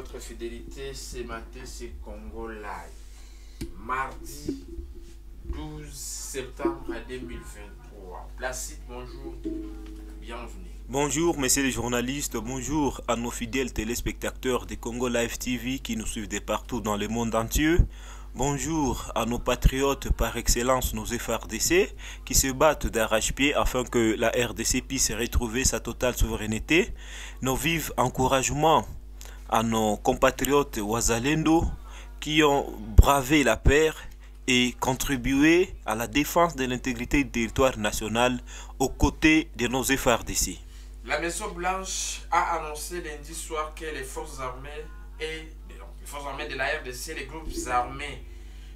votre fidélité ce matin, c'est Congo Live. Mardi 12 septembre 2023. Placide, bonjour. Bienvenue. Bonjour, messieurs les journalistes. Bonjour à nos fidèles téléspectateurs de Congo Live TV qui nous suivent de partout dans le monde entier. Bonjour à nos patriotes par excellence, nos FRDC, qui se battent d'arrache-pied afin que la RDC puisse retrouver sa totale souveraineté. Nos vives encouragements à nos compatriotes wazalendo qui ont bravé la paire et contribué à la défense de l'intégrité du territoire national aux côtés de nos efforts d'ici. La Maison Blanche a annoncé lundi soir que les forces armées et les armées de la RDC, les groupes armés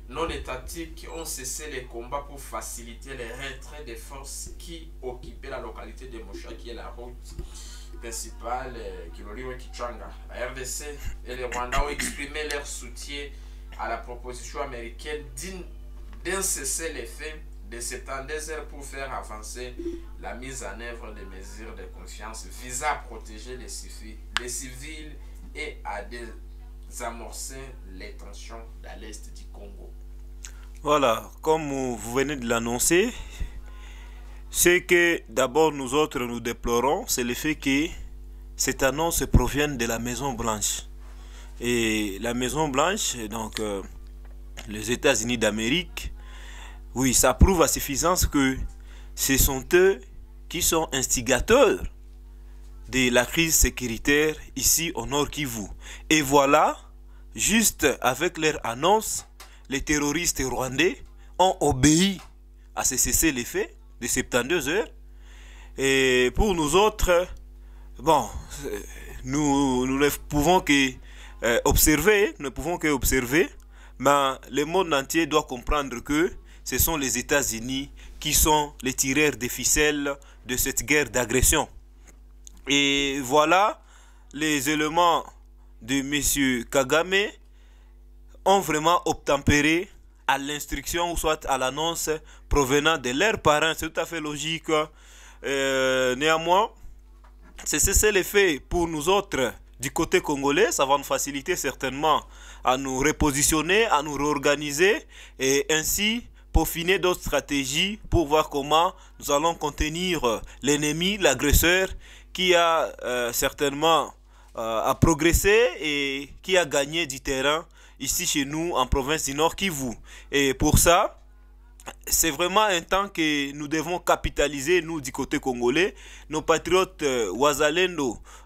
non étatiques ont cessé les combats pour faciliter les retraits des forces qui occupaient la localité de Mocha, qui est la route principal euh, Kilori Kichanga. La RDC et les rwanda ont exprimé leur soutien à la proposition américaine d'incesser les faits de septembre heures pour faire avancer la mise en œuvre des mesures de confiance visant à protéger les les civils et à désamorcer les tensions dans l'est du Congo. Voilà, comme vous venez de l'annoncer, ce que d'abord nous autres nous déplorons, c'est le fait que cette annonce provienne de la Maison Blanche. Et la Maison Blanche, donc euh, les États-Unis d'Amérique, oui, ça prouve à suffisance que ce sont eux qui sont instigateurs de la crise sécuritaire ici au Nord Kivu. Et voilà, juste avec leur annonce, les terroristes rwandais ont obéi à ce cessez les faits 72 heures. Et pour nous autres, bon, nous, nous ne pouvons que euh, observer, ne pouvons que observer, mais le monde entier doit comprendre que ce sont les États-Unis qui sont les tireurs des ficelles de cette guerre d'agression. Et voilà les éléments de M. Kagame ont vraiment obtempéré à l'instruction ou soit à l'annonce provenant de leurs parents. C'est tout à fait logique. Hein. Euh, néanmoins, c'est ce l'effet pour nous autres du côté congolais. Ça va nous faciliter certainement à nous repositionner, à nous réorganiser et ainsi peaufiner d'autres stratégies pour voir comment nous allons contenir l'ennemi, l'agresseur qui a euh, certainement euh, progressé et qui a gagné du terrain ici chez nous en province du Nord Kivu. Et pour ça, c'est vraiment un temps que nous devons capitaliser, nous, du côté congolais. Nos patriotes euh,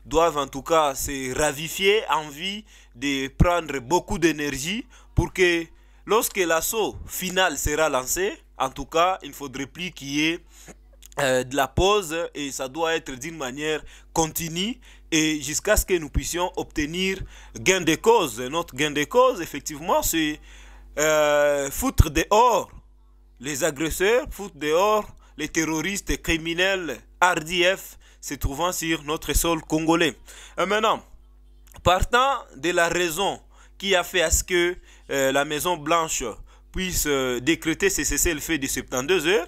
doivent en tout cas se ravifier, envie de prendre beaucoup d'énergie pour que lorsque l'assaut final sera lancé, en tout cas, il ne faudrait plus qu'il y ait euh, de la pause et ça doit être d'une manière continue et jusqu'à ce que nous puissions obtenir gain de cause. Notre gain de cause, effectivement, c'est euh, foutre dehors les agresseurs, foutre dehors les terroristes criminels RDF se trouvant sur notre sol congolais. maintenant, partant de la raison qui a fait à ce que euh, la Maison Blanche puisse euh, décréter ce cessez-le-feu de 72 heures,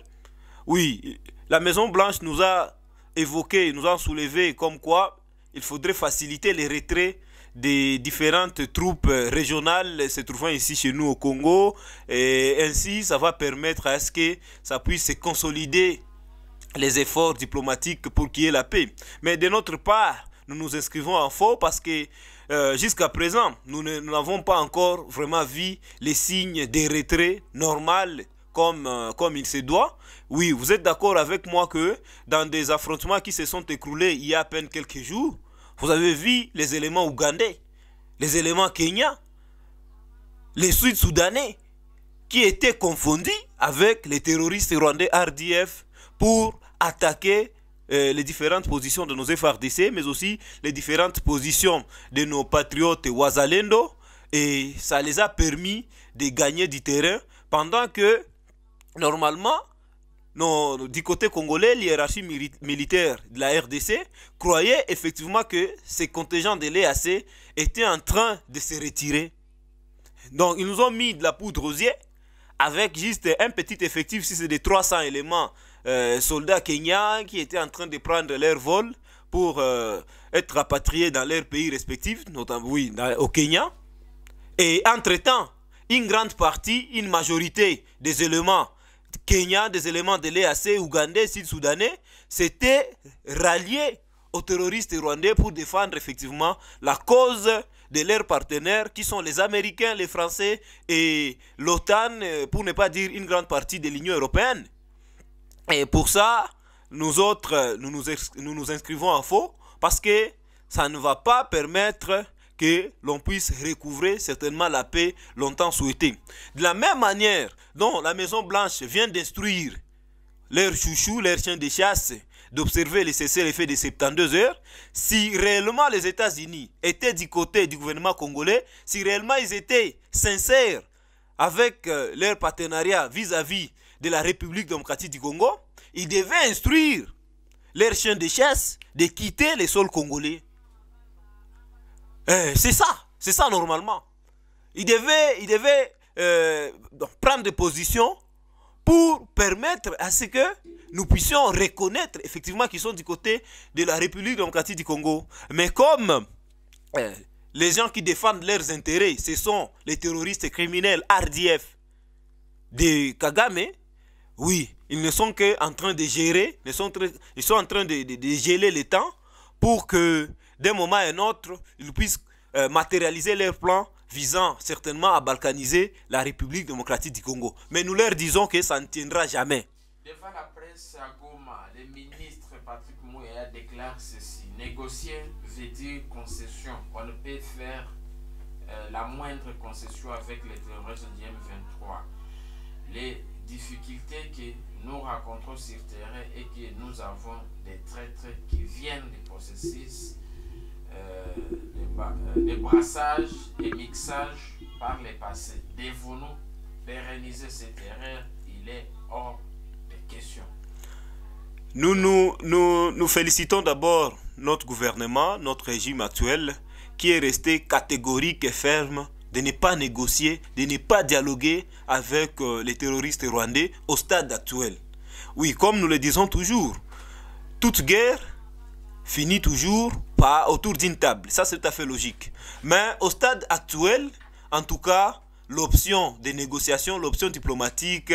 oui, la Maison Blanche nous a évoqué, nous a soulevé comme quoi il faudrait faciliter les retraits des différentes troupes régionales se trouvant ici chez nous au Congo. Et ainsi, ça va permettre à ce que ça puisse se consolider les efforts diplomatiques pour qu'il y ait la paix. Mais de notre part, nous nous inscrivons en faux parce que euh, jusqu'à présent, nous n'avons pas encore vraiment vu les signes des retraits normaux comme, euh, comme il se doit. Oui, vous êtes d'accord avec moi que dans des affrontements qui se sont écroulés il y a à peine quelques jours, vous avez vu les éléments ougandais, les éléments kenyans, les Sud-Soudanais, qui étaient confondus avec les terroristes rwandais RDF pour attaquer euh, les différentes positions de nos FRDC, mais aussi les différentes positions de nos patriotes Wazalendo. Et ça les a permis de gagner du terrain pendant que, normalement, du côté congolais, l'hierarchie militaire de la RDC croyait effectivement que ces contingents de l'EAC étaient en train de se retirer. Donc ils nous ont mis de la poudre aux yeux avec juste un petit effectif, si c'est des 300 éléments, euh, soldats kenyans qui étaient en train de prendre leur vol pour euh, être rapatriés dans leurs pays respectifs, notamment au Kenya. Et entre-temps, une grande partie, une majorité des éléments Kenya, des éléments de l'EAC, Ougandais, Sud-Soudanais, s'étaient ralliés aux terroristes rwandais pour défendre effectivement la cause de leurs partenaires qui sont les Américains, les Français et l'OTAN, euh, pour ne pas dire une grande partie de l'Union européenne. Et pour ça, nous autres, euh, nous nous, nous, nous inscrivons en faux parce que ça ne va pas permettre que l'on puisse recouvrer certainement la paix longtemps souhaitée. De la même manière dont la Maison Blanche vient d'instruire leurs chouchous, leurs chiens de chasse, d'observer le cessez-le-feu de 72 heures, si réellement les États-Unis étaient du côté du gouvernement congolais, si réellement ils étaient sincères avec euh, leur partenariat vis-à-vis -vis de la République démocratique du Congo, ils devaient instruire leurs chiens de chasse de quitter les sols congolais euh, c'est ça, c'est ça normalement. Il devait, il devait euh, prendre des positions pour permettre à ce que nous puissions reconnaître effectivement qu'ils sont du côté de la République démocratique du Congo. Mais comme euh, les gens qui défendent leurs intérêts, ce sont les terroristes criminels RDF de Kagame, oui, ils ne sont qu'en train de gérer, ils sont, ils sont en train de, de, de geler les temps pour que d'un moment à un autre, ils puissent euh, matérialiser leurs plans visant certainement à balkaniser la République démocratique du Congo. Mais nous leur disons que ça ne tiendra jamais. Devant la presse à Goma, le ministre Patrick Mouya déclare ceci. Négocier veut dire concession. On ne peut faire euh, la moindre concession avec les terroristes du M23. Les difficultés que nous rencontrons sur terrain et que nous avons des traîtres qui viennent des processus euh, euh, les, brassages et mixages par les passés. Devons-nous pérenniser cette erreur Il est hors de question. Nous nous, nous, nous félicitons d'abord notre gouvernement, notre régime actuel, qui est resté catégorique et ferme de ne pas négocier, de ne pas dialoguer avec euh, les terroristes rwandais au stade actuel. Oui, comme nous le disons toujours, toute guerre finit toujours par, autour d'une table. Ça, c'est tout à fait logique. Mais au stade actuel, en tout cas, l'option des négociations, l'option diplomatique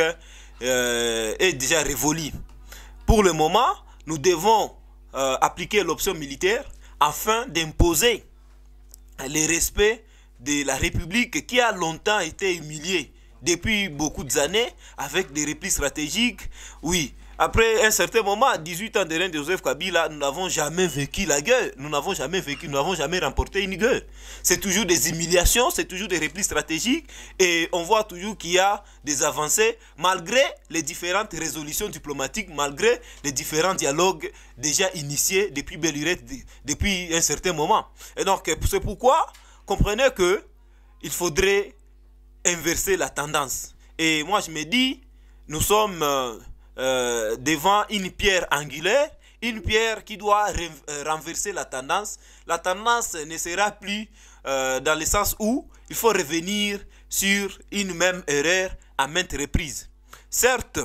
euh, est déjà révolue. Pour le moment, nous devons euh, appliquer l'option militaire afin d'imposer le respect de la République qui a longtemps été humiliée depuis beaucoup d'années avec des replis stratégiques. Oui, après un certain moment, 18 ans de règne de Joseph Kabila, nous n'avons jamais vécu la guerre. Nous n'avons jamais vécu, nous n'avons jamais remporté une guerre. C'est toujours des humiliations, c'est toujours des replis stratégiques. Et on voit toujours qu'il y a des avancées, malgré les différentes résolutions diplomatiques, malgré les différents dialogues déjà initiés depuis Bellurette, depuis un certain moment. Et donc, c'est pourquoi, comprenez que il faudrait inverser la tendance. Et moi, je me dis, nous sommes... Euh, euh, devant une pierre angulaire, une pierre qui doit euh, renverser la tendance. La tendance ne sera plus euh, dans le sens où il faut revenir sur une même erreur à maintes reprises. Certes,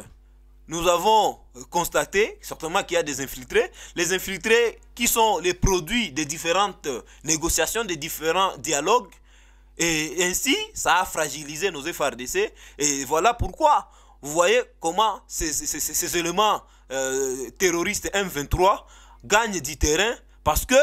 nous avons constaté certainement qu'il y a des infiltrés. Les infiltrés qui sont les produits des différentes négociations, des différents dialogues. Et ainsi, ça a fragilisé nos d'essai Et voilà pourquoi vous voyez comment ces, éléments euh, terroristes M23 gagnent du terrain parce que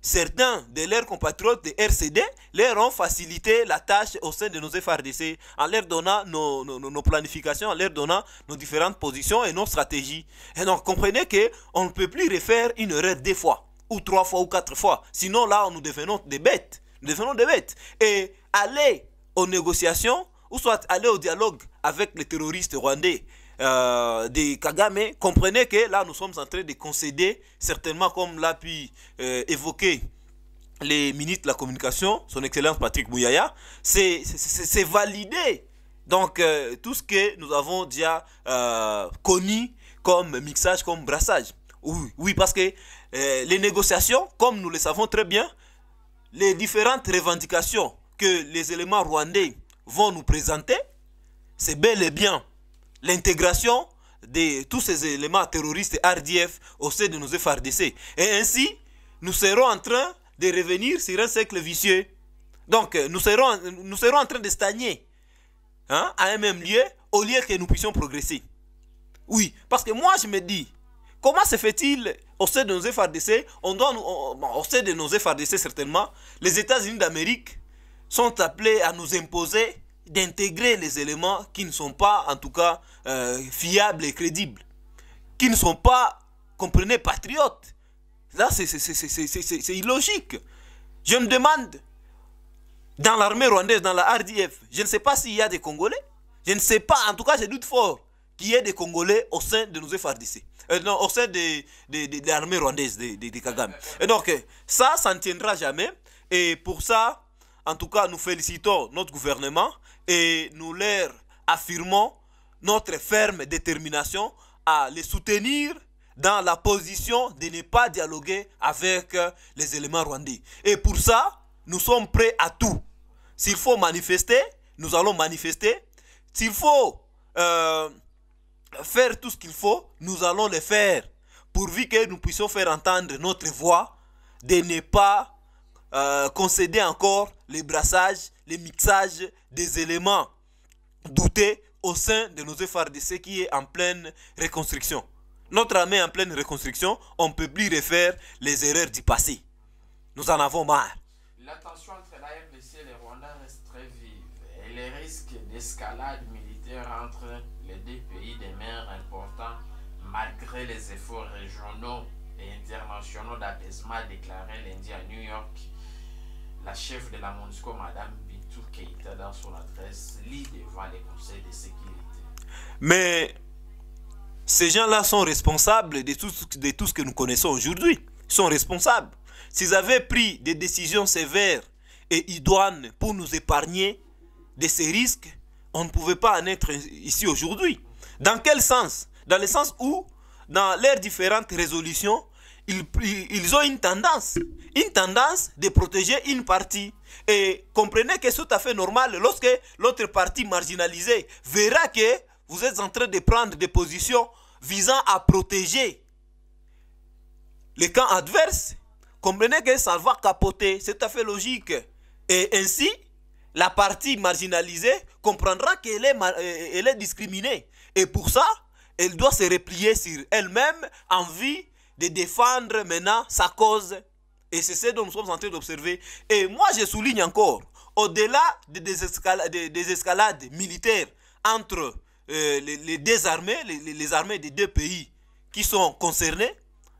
certains de leurs compatriotes de RCD leur ont facilité la tâche au sein de nos FRDC en leur donnant nos, nos, planifications, en leur donnant nos différentes positions et nos stratégies. Et donc comprenez qu'on ne peut plus refaire une erreur deux fois, ou trois fois, ou quatre fois. Sinon là, nous devenons des bêtes. Nous devenons des bêtes. Et aller aux négociations ou soit aller au dialogue avec les terroristes rwandais euh, de Kagame, comprenez que là, nous sommes en train de concéder, certainement comme l'a pu euh, évoquer les ministres de la communication, son excellence Patrick Bouyaya, c'est validé. Donc, euh, tout ce que nous avons déjà euh, connu comme mixage, comme brassage. Oui, oui parce que les négociations, comme nous le savons très bien, les différentes revendications que les éléments rwandais vont nous présenter, c'est bel et bien l'intégration de tous ces éléments terroristes et RDF au sein de nos FRDC. Et ainsi, nous serons en train de revenir sur un cercle vicieux. Donc, euh, nous serons, nous serons en train de stagner hein, à un même lieu au lieu que nous puissions progresser. Oui, parce que moi, je me dis, comment se fait-il au sein de nos FRDC, on doit, au sein de nos FRDC certainement, les États-Unis d'Amérique sont appelés à nous imposer d'intégrer les éléments qui ne sont pas, en tout cas, euh, fiables et crédibles, qui ne sont pas, comprenez, patriotes. Là, c'est illogique. Je me demande, dans l'armée rwandaise, dans la RDF, je ne sais pas s'il y a des Congolais. Je ne sais pas, en tout cas, je doute fort qu'il y ait des Congolais au sein de nos FRDC. Euh, non, au sein de, de, l'armée rwandaise, des Kagame. Et donc, ça, ça ne tiendra jamais. Et pour ça, en tout cas, nous félicitons notre gouvernement et nous leur affirmons notre ferme détermination à les soutenir dans la position de ne pas dialoguer avec euh, les éléments rwandais. Et pour ça, nous sommes prêts à tout. S'il faut manifester, nous allons manifester. S'il faut euh, faire tout ce qu'il faut, nous allons le faire. pour que nous puissions faire entendre notre voix de ne pas euh, concéder encore les brassages, les mixages des éléments doutés au sein de nos efforts ce qui est en pleine reconstruction. Notre armée en pleine reconstruction, on peut plus refaire les erreurs du passé. Nous en avons marre. La tension entre la RDC et les Rwanda reste très vive et les risques d'escalade militaire entre les deux pays demeurent importants malgré les efforts régionaux et internationaux d'apaisement déclarés lundi à New York la chef de la MONUSCO, Madame Bintou Keita, dans son adresse, lit devant les conseils de sécurité. Mais ces gens-là sont responsables de tout, de tout ce que nous connaissons aujourd'hui. Ils sont responsables. S'ils avaient pris des décisions sévères et idoines pour nous épargner de ces risques, on ne pouvait pas en être ici aujourd'hui. Dans quel sens Dans le sens où, dans leurs différentes résolutions, ils, ils, ont une tendance, une tendance de protéger une partie. Et comprenez que c'est tout à fait normal lorsque l'autre partie marginalisée verra que vous êtes en train de prendre des positions visant à protéger les camps adverses. Comprenez que ça va capoter, c'est tout à fait logique. Et ainsi, la partie marginalisée comprendra qu'elle est, euh, elle est discriminée. Et pour ça, elle doit se replier sur elle-même en vie, de défendre maintenant sa cause. Et c'est ce dont nous sommes en train d'observer. Et moi, je souligne encore, au-delà des, des, des escalades, militaires entre euh, les, les, deux armées, les, les, armées des deux pays qui sont concernés,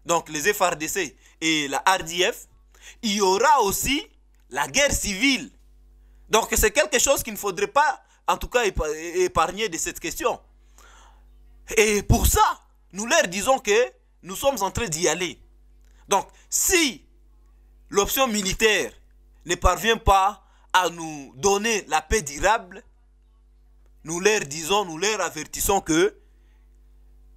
donc les FRDC et la RDF, il y aura aussi la guerre civile. Donc c'est quelque chose qu'il ne faudrait pas, en tout cas, épargner de cette question. Et pour ça, nous leur disons que nous sommes en train d'y aller. Donc, si l'option militaire ne parvient pas à nous donner la paix durable, nous leur disons, nous leur avertissons que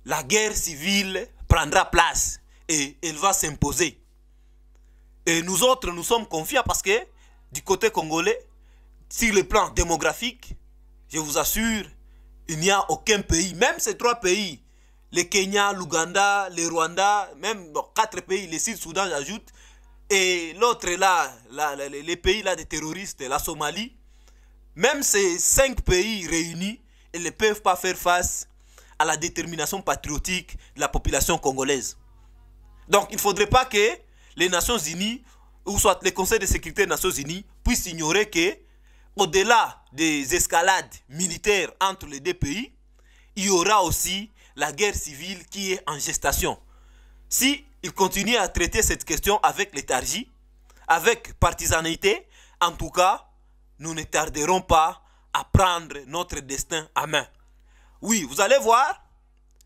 la guerre civile prendra place et elle va s'imposer. Et nous autres, nous sommes confiants parce que du côté congolais, sur le plan démographique, je vous assure, il n'y a aucun pays, même ces trois pays le Kenya, l'Ouganda, le Rwanda, même quatre pays, les Sud-Soudan j'ajoute, et l'autre là, les pays là des terroristes, la Somalie, même ces cinq pays réunis, ils ne peuvent pas faire face à la détermination patriotique de la population congolaise. Donc il ne faudrait pas que les Nations Unies, ou soit le Conseil de sécurité des Nations Unies, puissent ignorer que, au-delà des escalades militaires entre les deux pays, il y aura aussi la guerre civile qui est en gestation. Si il continue à traiter cette question avec léthargie, avec partisanité, en tout cas, nous ne tarderons pas à prendre notre destin à main. Oui, vous allez voir,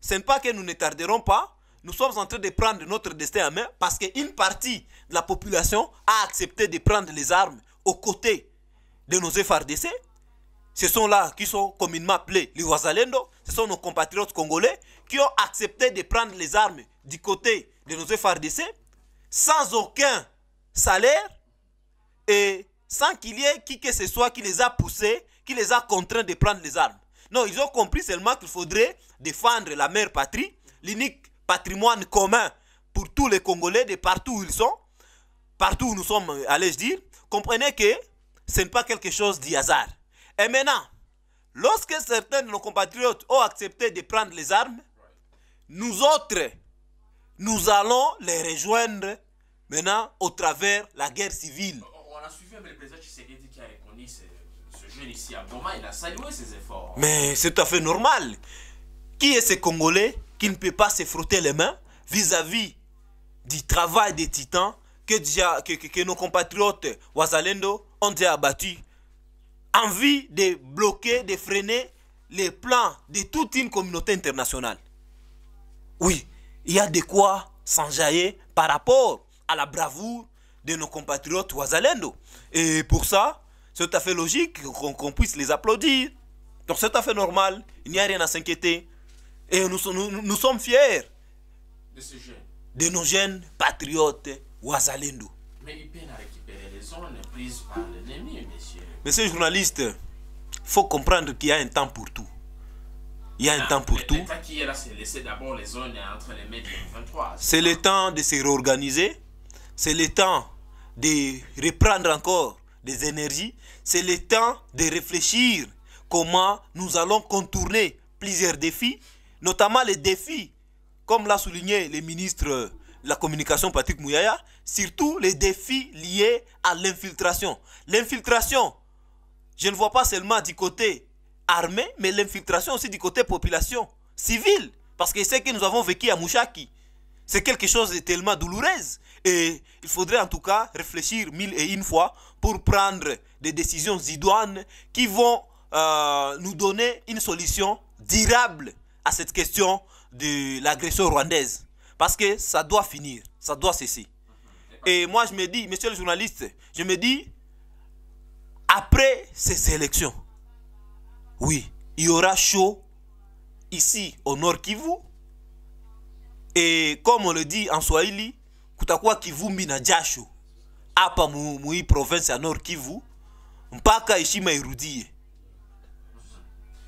ce n'est pas que nous ne tarderons pas, nous sommes en train de prendre notre destin à main parce qu'une partie de la population a accepté de prendre les armes aux côtés de nos FRDC. Ce sont là qui sont communément appelés les Wazalendo, ce sont nos compatriotes congolais qui ont accepté de prendre les armes du côté de nos FRDC sans aucun salaire et sans qu'il y ait qui que ce soit qui les a poussés, qui les a contraints de prendre les armes. Non, ils ont compris seulement qu'il faudrait défendre la mère patrie, l'unique patrimoine commun pour tous les Congolais de partout où ils sont, partout où nous sommes, allais-je dire. Comprenez que ce n'est pas quelque chose de hasard. Et maintenant, Lorsque certains de nos compatriotes ont accepté de prendre les armes, nous autres, nous allons les rejoindre maintenant au travers la guerre civile. Oh, oh, on a suivi le président Tshisekedi qui a reconnu ce, jeune ici à Boma, il a salué ses efforts. Mais c'est tout à fait normal. Qui est ce Congolais qui ne peut pas se frotter les mains vis-à-vis du travail des titans que, que, nos compatriotes Wazalendo ont déjà abattu envie de bloquer, de freiner les plans de toute une communauté internationale. Oui, il y a de quoi s'enjailler par rapport à la bravoure de nos compatriotes Ouazalendo. Et pour ça, c'est tout à fait logique qu'on puisse les applaudir. Donc c'est tout à fait normal, il n'y a rien à s'inquiéter. Et nous, sommes fiers de, nos jeunes patriotes Ouazalendo. Mais ils peinent à récupérer les zones prises par les Monsieur le journaliste, faut comprendre qu'il y a un temps pour tout. Il y a un ah, temps pour tout. C'est le temps de se réorganiser. C'est le temps de reprendre encore des énergies. C'est le temps de réfléchir comment nous allons contourner plusieurs défis, notamment les défis, comme l'a souligné le ministre de la Communication Patrick Mouyaya, surtout les défis liés à l'infiltration. L'infiltration je ne vois pas seulement du côté armé, mais l'infiltration aussi du côté population civile. Parce que ce que nous avons vécu à Mouchaki, c'est quelque chose de tellement douloureux. Et il faudrait en tout cas réfléchir mille et une fois pour prendre des décisions idoines qui vont euh, nous donner une solution durable à cette question de l'agression rwandaise. Parce que ça doit finir, ça doit cesser. Et moi, je me dis, monsieur le journaliste, je me dis, après ces élections, oui, il y aura chaud ici au Nord Kivu. Et comme on le dit en Swahili, kutakuwa Kivu na jasho Apa moui province à Nord Kivu mpaka ishima irudie.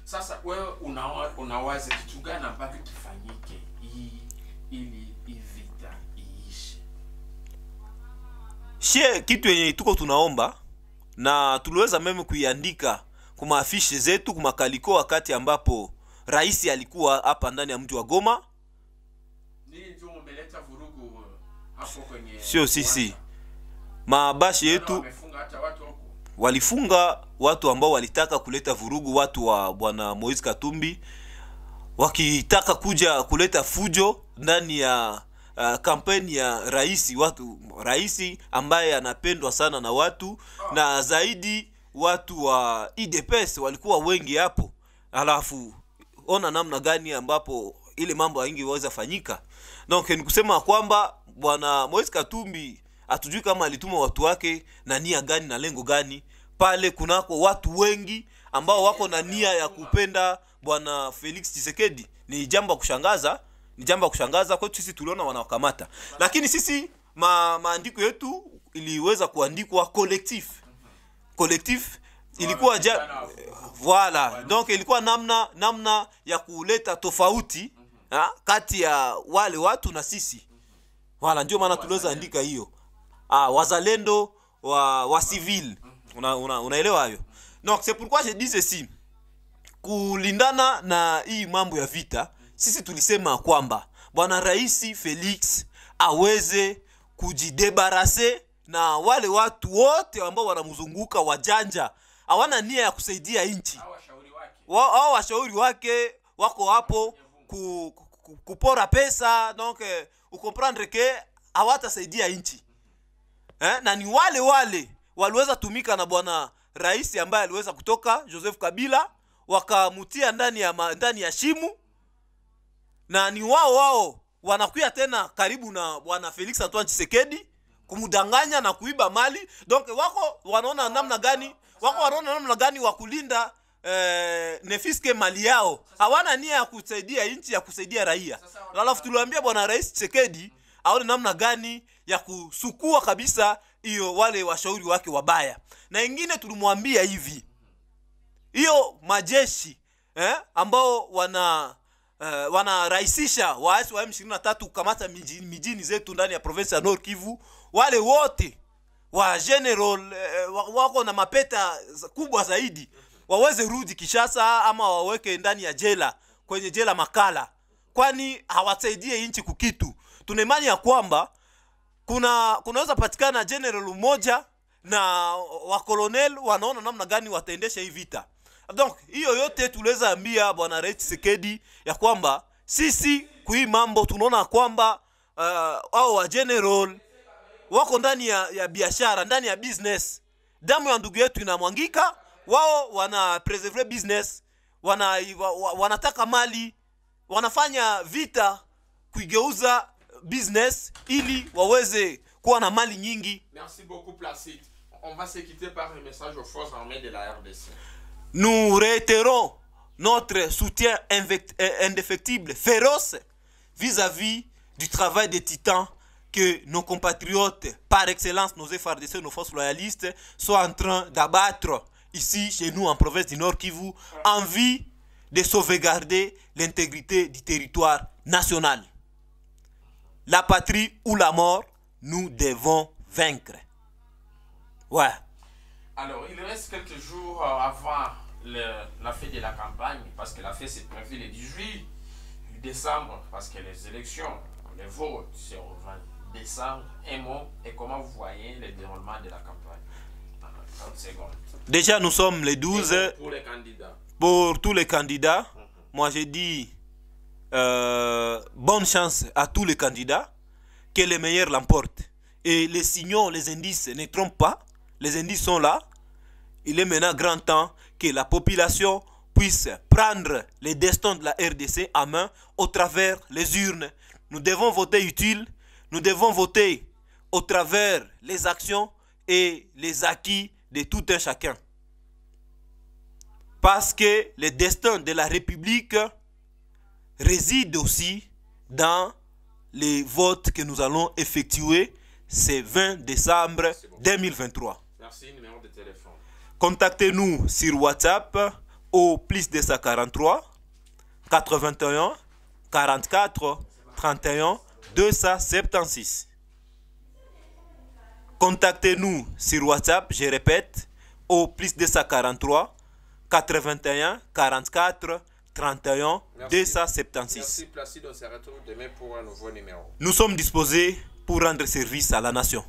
Sasa wewe unawa, unawaza kitu gani ambacho kifanyike ili hii iishe? kitu yenye tuko tunaomba na tuliweza meme kuiandika kumaafishi zetu kumakaliko wakati ambapo rais alikuwa hapa ndani ya mji wa goma sio sisi mabashi yetu walifunga watu ambao walitaka kuleta vurugu watu wa bwana moise katumbi wakitaka kuja kuleta fujo ndani ya uh, kampeni ya rais watu rais ambaye anapendwa sana na watu na zaidi watu wa idps walikuwa wengi hapo alafu ona namna gani ambapo ile mambo haingeweza fanyika donc ni kusema kwamba bwana moise katumbi hatujui kama alituma watu wake na nia gani na lengo gani pale kunako watu wengi ambao wako na nia ya kupenda bwana felix chisekedi ni jambo ya kushangaza ni jambo la kushangaza kwetu sisi tuliona wanawakamata lakini sisi ma, maandiko yetu iliweza kuandikwa collectif collectif ilikuwa ja voila donc ilikuwa namna namna ya kuleta tofauti ha, mhm. ah, kati ya wale watu na sisi wala ndio maana tuliweza andika hiyo ah, wazalendo wa, wa civil mhm. una, una, unaelewa hayo donc c'est pourquoi je dis ceci kulindana na hii mambo ya vita sisi tulisema kwamba bwana rais felix aweze kujidebarase na wale watu wote ambao wanamzunguka wajanja hawana nia ya kusaidia nchi wao washauri wake wako hapo ku, ku, kupora pesa donc ukomprendre ke hawatasaidia nchi eh? na ni wale wale waliweza tumika na bwana rais ambaye aliweza kutoka joseph kabila wakamutia ndani ya, ndani ya shimu na ni wao wao wanakuya tena karibu na bwana Felix Antoine Tshisekedi kumdanganya na kuiba mali. Donc wako wanaona namna gani, wako wanaona namna gani wa kulinda eh, nefiske mali yao. Hawana nia ya kusaidia nchi, ya kusaidia raia. Alafu tuliwaambia bwana Rais Tshisekedi aone namna gani ya kusukua kabisa hiyo wale washauri wake wabaya, na ingine tulimwambia hivi, hiyo majeshi eh, ambao wana uh, wanarahisisha waasi wa M23 kukamata mijini, mijini zetu ndani ya province ya Nord Kivu. Wale wote wa general uh, wako na mapeta kubwa zaidi waweze rudi Kishasa ama waweke ndani ya jela, kwenye jela makala, kwani hawasaidie nchi kukitu. Tuna imani ya kwamba kuna kunaweza patikana general mmoja na wakolonel wanaona namna gani wataendesha hii vita donc hiyo yote tuliweza bwana rais Tshisekedi ya kwamba sisi kui mambo tunaona kwamba uh, au wa general wako ndani ya, ya biashara ndani ya business damu ya ndugu yetu inamwangika wao wana preserve business wana, wanataka mali wanafanya vita kuigeuza business ili waweze kuwa na mali nyingi merci beaucoup placide on va se quitter par le message aux forces armées de la RDC Nous réitérons notre soutien euh, indéfectible, féroce, vis-à-vis du travail des titans que nos compatriotes, par excellence, nos FRDC, nos forces loyalistes, sont en train d'abattre ici, chez nous, en province du Nord Kivu, vous envie de sauvegarder l'intégrité du territoire national. La patrie ou la mort, nous devons vaincre. Ouais. Alors, il reste quelques jours euh, avant la fête de la campagne, parce que la fête c'est prévue le 18 décembre, parce que les élections, les votes, c'est au 20 décembre. et comment vous voyez le déroulement de la campagne Déjà, nous sommes les 12. Pour les candidats. Pour tous les candidats, moi j'ai dit euh, bonne chance à tous les candidats, que les meilleurs l'emportent. Et les signaux, les indices ne trompent pas. Les indices sont là. Il est maintenant grand temps que la population puisse prendre les destins de la RDC à main au travers les urnes. Nous devons voter utile, nous devons voter au travers les actions et les acquis de tout un chacun. Parce que le destin de la République réside aussi dans les votes que nous allons effectuer ce 20 décembre 2023. Contactez-nous sur WhatsApp au plus 243 81 44 31 276. Contactez-nous sur WhatsApp, je répète, au plus 243 81 44 31 276. Merci demain pour Nous sommes disposés pour rendre service à la nation.